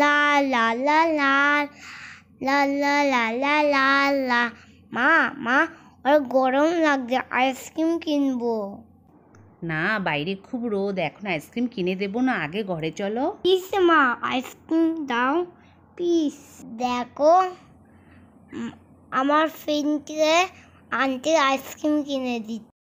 la লা লা la la লা la la la la মা মা আর গরম লাগছে আইসক্রিম কিনবো না বাইরে খুব রোদ এখন আইসক্রিম কিনে দেবো না আগে ঘরে চলো প্লিজ মা আইসক্রিম দাও প্লিজ দেখো আমার ফ্রেন্ডকে আন্টি আইসক্রিম কিনে দিচ্ছে